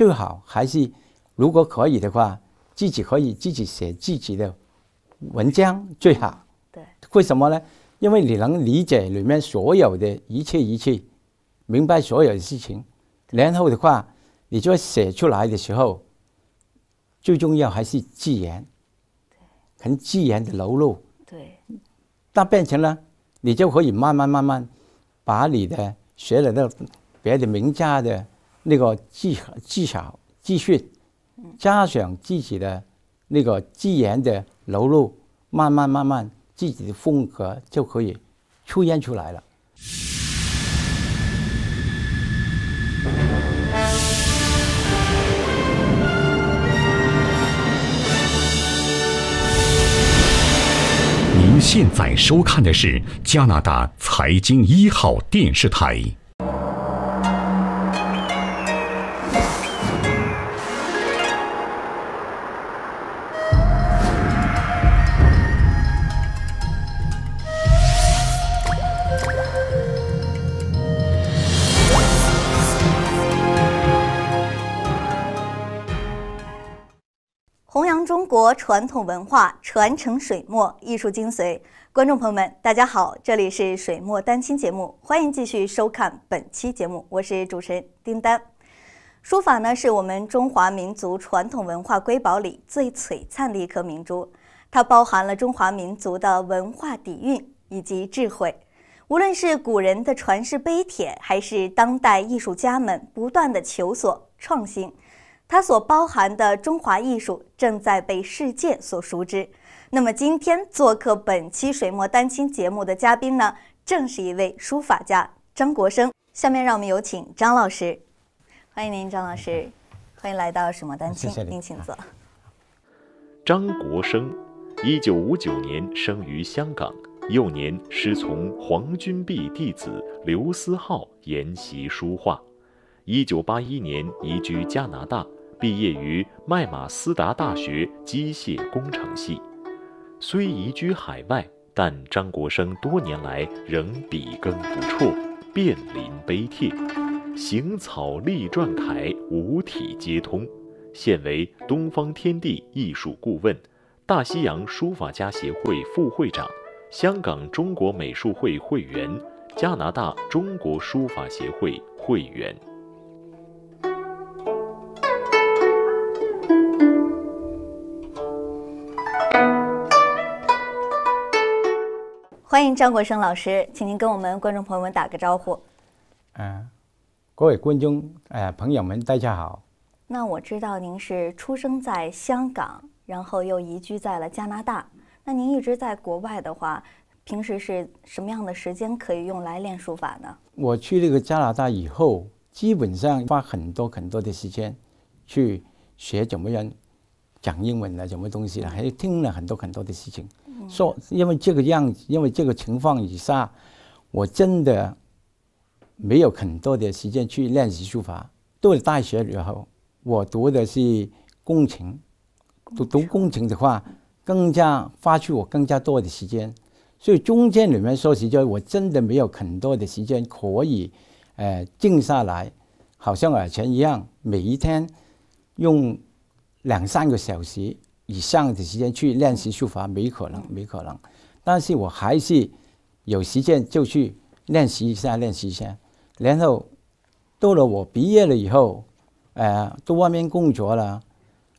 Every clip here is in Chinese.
最好还是，如果可以的话，自己可以自己写自己的文章最好。对，为什么呢？因为你能理解里面所有的一切一切，明白所有的事情，然后的话，你就写出来的时候，最重要还是自然，很自然的流露。对，那变成了，你就可以慢慢慢慢，把你的学了的别的名家的。那个技技巧、技术，加上自己的那个自然的流露，慢慢慢慢，自己的风格就可以出现出来了。您现在收看的是加拿大财经一号电视台。传统文化传承水墨艺术精髓，观众朋友们，大家好，这里是水墨丹青节目，欢迎继续收看本期节目，我是主持人丁丹。书法呢，是我们中华民族传统文化瑰宝里最璀璨的一颗明珠，它包含了中华民族的文化底蕴以及智慧。无论是古人的传世碑帖，还是当代艺术家们不断的求索创新。它所包含的中华艺术正在被世界所熟知。那么，今天做客本期水墨丹青节目的嘉宾呢，正是一位书法家张国生。下面让我们有请张老师，欢迎您，张老师，欢迎来到水墨丹青，您请坐。张国生，一九五九年生于香港，幼年师从黄君璧弟子刘思浩研习书画，一九八一年移居加拿大。毕业于麦马斯达大学机械工程系，虽移居海外，但张国生多年来仍笔耕不辍，遍临碑帖，行草隶篆楷五体皆通。现为东方天地艺术顾问、大西洋书法家协会副会长、香港中国美术会会员、加拿大中国书法协会会员。欢迎张国生老师，请您跟我们观众朋友们打个招呼。嗯，各位观众哎朋友们，大家好。那我知道您是出生在香港，然后又移居在了加拿大。那您一直在国外的话，平时是什么样的时间可以用来练书法呢？我去那个加拿大以后，基本上花很多很多的时间去学怎么样讲英文啦，什么东西了，还听了很多很多的事情。说，因为这个样子，因为这个情况以下，我真的没有很多的时间去练习书法。到了大学以后，我读的是工程，读读工程的话，更加花去我更加多的时间。所以中间里面说实在，我真的没有很多的时间可以，呃，静下来，好像以前一样，每一天用两三个小时。以上的时间去练习书法，没可能，没可能。但是我还是有时间就去练习一下，练习一下。然后到了我毕业了以后，呃，到外面工作了，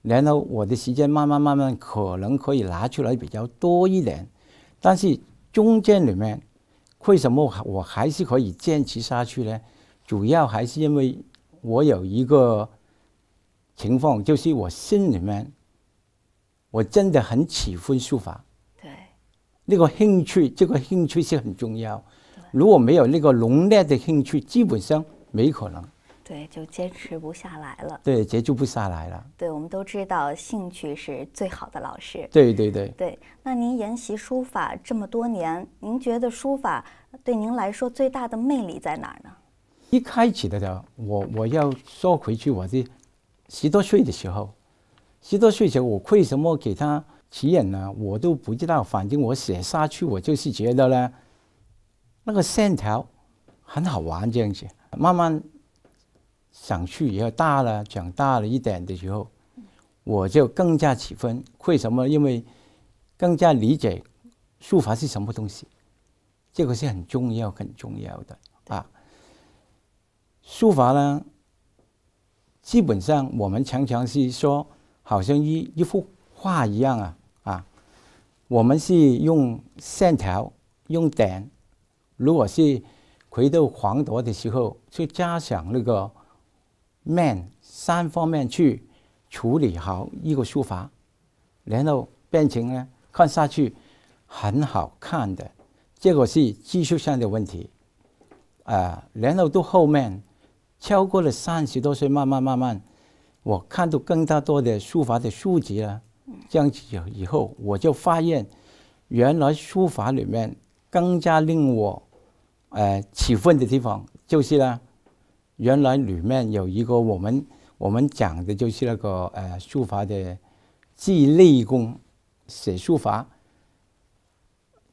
然后我的时间慢慢慢慢可能可以拿出来比较多一点。但是中间里面，为什么我还是可以坚持下去呢？主要还是因为我有一个情况，就是我心里面。我真的很喜欢书法，对，那个兴趣，这个兴趣是很重要。如果没有那个浓烈的兴趣，基本上没可能。对，就坚持不下来了。对，坚持不下来了。对，我们都知道，兴趣是最好的老师。对对对。对，那您研习书法这么多年，您觉得书法对您来说最大的魅力在哪儿呢？一开始的时候，我，我要说回去，我是十多岁的时候。十多岁前我为什么给他指引呢？我都不知道。反正我写下去，我就是觉得呢，那个线条很好玩这样子。慢慢想去，以后大了，长大了一点的时候，我就更加起分为什么，因为更加理解书法是什么东西。这个是很重要、很重要的啊。书法呢，基本上我们常常是说。好像一一幅画一样啊啊！我们是用线条、用点。如果是回到黄铎的时候，就加上那个面，三方面去处理好一个书法，然后变成呢，看下去很好看的。这个是技术上的问题啊。然后到后面超过了三十多岁，慢慢慢慢。我看到更加多的书法的书籍了，这样子以后我就发现，原来书法里面更加令我，呃，起奋的地方就是呢，原来里面有一个我们我们讲的就是那个呃书法的，记内功，写书法，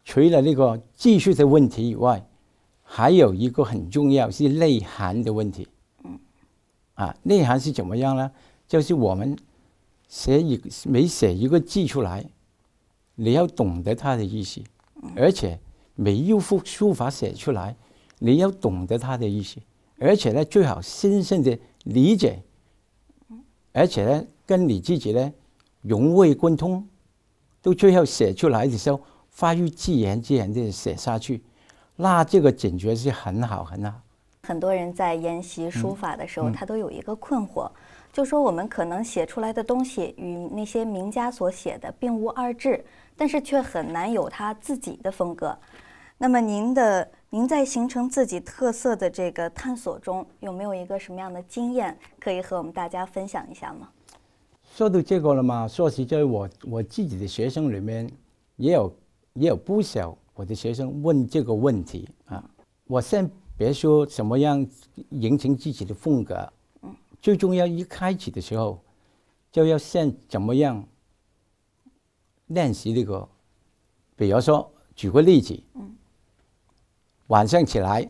除了那个技术的问题以外，还有一个很重要是内涵的问题。啊，内涵是怎么样呢？就是我们写一每写一个字出来，你要懂得它的意思，而且每一幅书法写出来，你要懂得它的意思，而且呢最好深深的理解，而且呢跟你自己呢融会贯通，到最后写出来的时候，发于自然，自然的写下去，那这个感觉是很好，很好。很多人在研习书法的时候，他都有一个困惑，就说我们可能写出来的东西与那些名家所写的并无二致，但是却很难有他自己的风格。那么，您的您在形成自己特色的这个探索中，有没有一个什么样的经验可以和我们大家分享一下吗？说到这个了嘛，说实在，我我自己的学生里面也有也有不少我的学生问这个问题啊，我现。别说怎么样形成自己的风格，最重要一开始的时候就要先怎么样练习这个。比如说，举个例子，晚上起来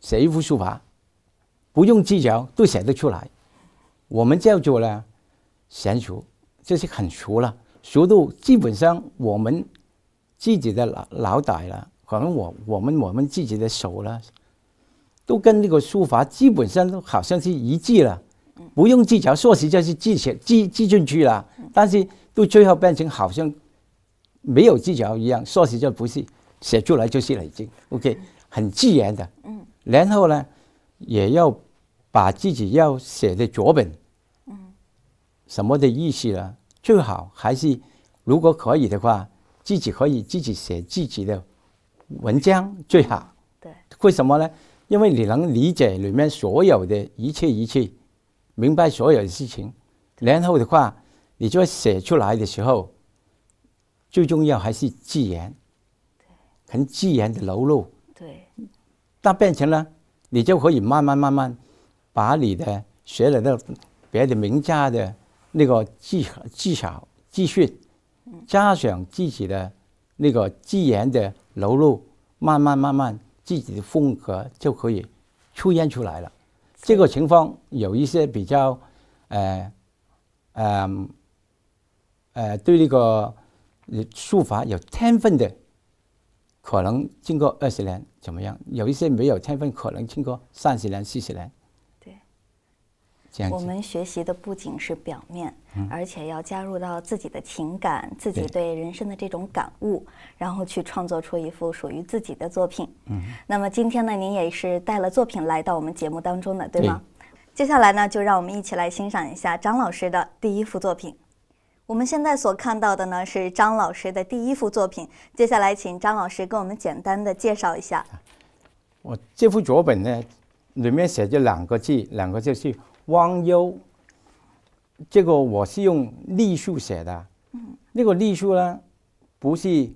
写一幅书法，不用技巧都写得出来。我们叫做呢娴熟，这是很熟了，熟度基本上我们自己的脑脑袋了，可能我我们我们自己的手了。都跟那个书法基本上都好像是一致了，不用技巧，说实在，是技巧记记进去了，但是都最后变成好像没有技巧一样，说实在不是写出来就是了，已经 OK，很自然的。嗯，然后呢，也要把自己要写的脚本，什么的意思呢？最好还是如果可以的话，自己可以自己写自己的文章最好。对，为什么呢？因为你能理解里面所有的一切一切，明白所有的事情，然后的话，你就写出来的时候，最重要还是自然，很自然的流露。对，那变成了，你就可以慢慢慢慢，把你的学了的别的名家的那个技技巧继续加上自己的那个自然的流露，慢慢慢慢。自己的风格就可以出现出来了。这个情况有一些比较，呃，嗯，呃，对这个书法有天分的，可能经过二十年怎么样？有一些没有天分，可能经过三十年、四十年。我们学习的不仅是表面，而且要加入到自己的情感、自己对人生的这种感悟，然后去创作出一幅属于自己的作品。嗯，那么今天呢，您也是带了作品来到我们节目当中的，对吗？接下来呢，就让我们一起来欣赏一下张老师的第一幅作品。我们现在所看到的呢，是张老师的第一幅作品。接下来，请张老师给我们简单的介绍一下。我这幅脚本呢，里面写着两个字，两个字是。汪忧，这个我是用隶书写的。嗯，那个隶书呢，不是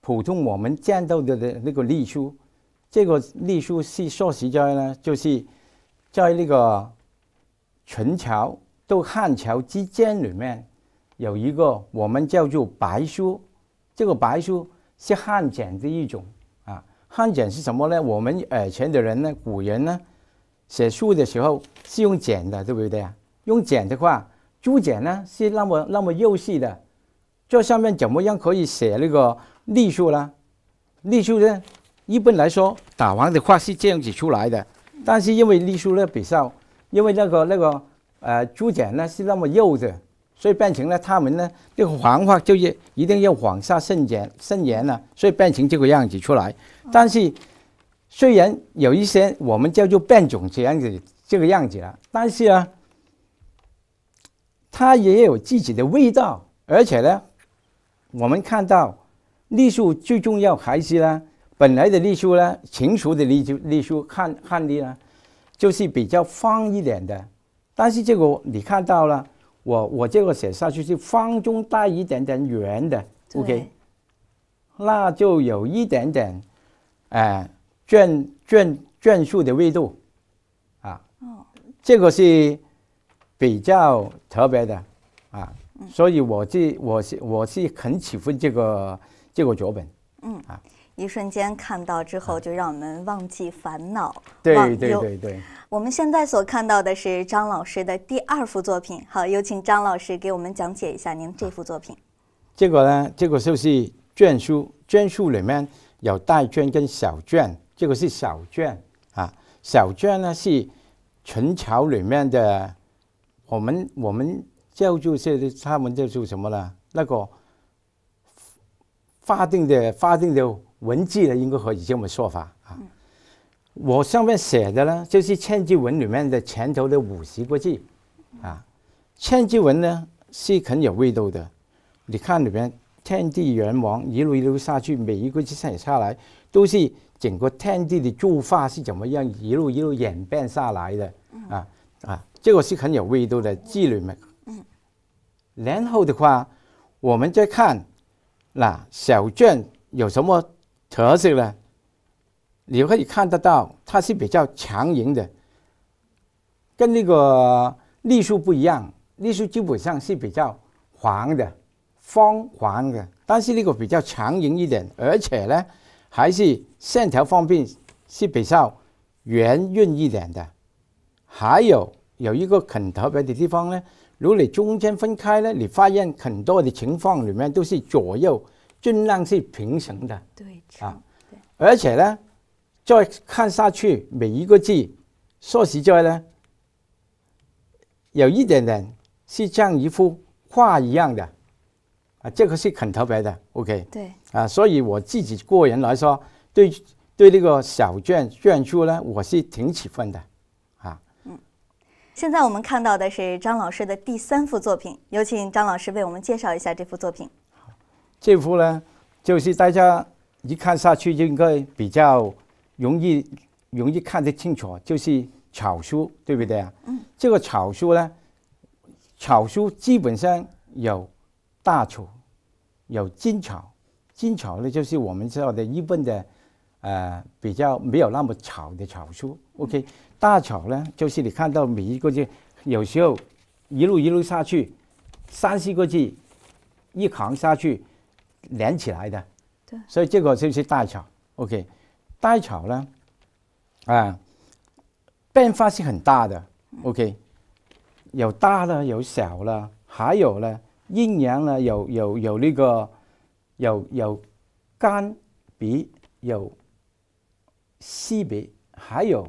普通我们见到的的那个隶书。这个隶书是说实在呢，就是在那个秦朝到汉朝之间里面，有一个我们叫做白书。这个白书是汉简的一种啊。汉简是什么呢？我们耳前的人呢，古人呢？写竖的时候是用剪的，对不对啊？用剪的话，竹简呢是那么那么幼细的，这上面怎么样可以写那个隶书呢？隶书呢，一般来说打完的话是这样子出来的，但是因为隶书呢比较，因为那个那个呃竹简呢是那么幼的，所以变成了他们呢这个黄画就一一定要往下伸展伸延了，所以变成这个样子出来，但是。虽然有一些我们叫做变种这样子这个样子了，但是呢，它也有自己的味道。而且呢，我们看到隶书最重要还是呢，本来的隶书呢，成熟的隶书隶书汉汉隶呢，就是比较方一点的。但是这个你看到了，我我这个写下去是方中带一点点圆的，OK，那就有一点点，哎。卷卷卷书的维度，啊，这个是比较特别的啊，所以我是我是我是很喜欢这个这个脚本。嗯，啊，一瞬间看到之后就让我们忘记烦恼。对对对对。我们现在所看到的是张老师的第二幅作品，好，有请张老师给我们讲解一下您这幅作品。这个呢，这个就是卷书，卷书里面有大卷跟小卷。这个是小卷啊，小卷呢是秦朝里面的，我们我们叫做是他们叫做什么呢？那个法定的法定的文字呢，应该可以这么说法啊。我上面写的呢，就是千字文里面的前头的五十个字啊。千字文呢是很有味道的，你看里面天地元王一路一路下去，每一个字写下来都是。整个天地的做化是怎么样一路一路演变下来的啊啊，这个是很有味道的，子女们。然后的话，我们再看那小卷有什么特色呢？你可以看得到，它是比较强硬的，跟那个隶书不一样，隶书基本上是比较黄的、方黄的，但是那个比较强硬一点，而且呢。还是线条方面是比较圆润一点的，还有有一个很特别的地方呢，如果你中间分开呢，你发现很多的情况里面都是左右尽量是平行的。对，啊，对，而且呢，再看下去每一个字，说实在呢，有一点点是像一幅画一样的。这个是肯特别的，OK？对，啊，所以我自己个人来说，对对那个小卷卷书呢，我是挺喜欢的，啊。嗯，现在我们看到的是张老师的第三幅作品，有请张老师为我们介绍一下这幅作品。这幅呢，就是大家一看下去应该比较容易容易看得清楚，就是草书，对不对啊？嗯，这个草书呢，草书基本上有大处。有精草，精草呢，就是我们知道的日本的，呃，比较没有那么草的草书。OK，大草呢，就是你看到每一个字，有时候一路一路下去，三四个字一行下去连起来的。对。所以这个就是大草。OK，大草呢，啊，变化是很大的。OK，有大了，有小了，还有呢。阴阳呢，有有有那个，有有肝鼻，有湿鼻，还有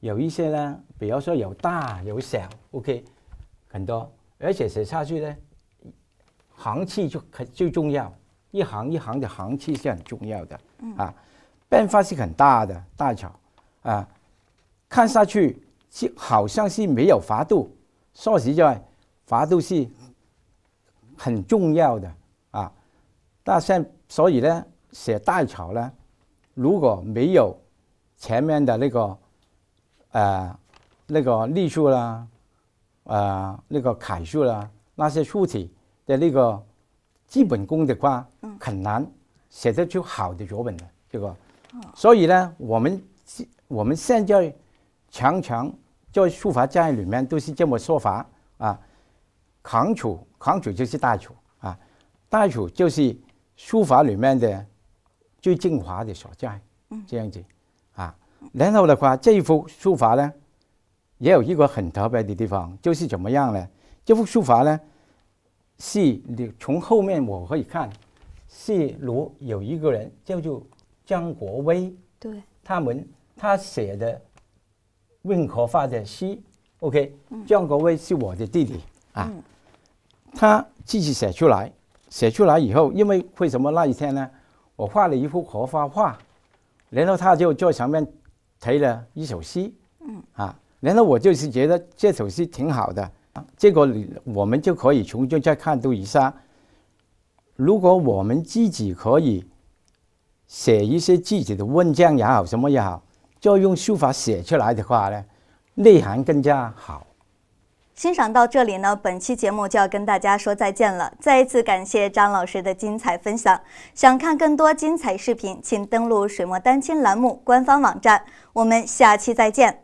有一些呢，比如说有大有小，OK，很多，而且写下去呢，行气就可最重要，一行一行的行气是很重要的啊，变化是很大的，大小啊，看下去是好像是没有法度，说实在，法度是。很重要的啊，那现所以呢，写大草呢，如果没有前面的那个呃那个隶书啦，呃那个楷书啦，那些书体的那个基本功的话，很难写得出好的作本的，这个。所以呢，我们我们现在常常在书法家里面都是这么说法啊，扛楚。行草就是大草啊，大草就是书法里面的最精华的所在，这样子啊。然后的话，这一幅书法呢，也有一个很特别的地方，就是怎么样呢？这幅书法呢，是从后面我可以看，是如有一个人叫做张国威，对，他们他写的运河发的诗。OK，张国威是我的弟弟啊。他自己写出来，写出来以后，因为为什么那一天呢？我画了一幅荷花画，然后他就在上面提了一首诗。嗯啊，然后我就是觉得这首诗挺好的，结果我们就可以从中再看读一下。如果我们自己可以写一些自己的文章也好，什么也好，就用书法写出来的话呢，内涵更加好。欣赏到这里呢，本期节目就要跟大家说再见了。再一次感谢张老师的精彩分享。想看更多精彩视频，请登录水墨丹青栏目官方网站。我们下期再见。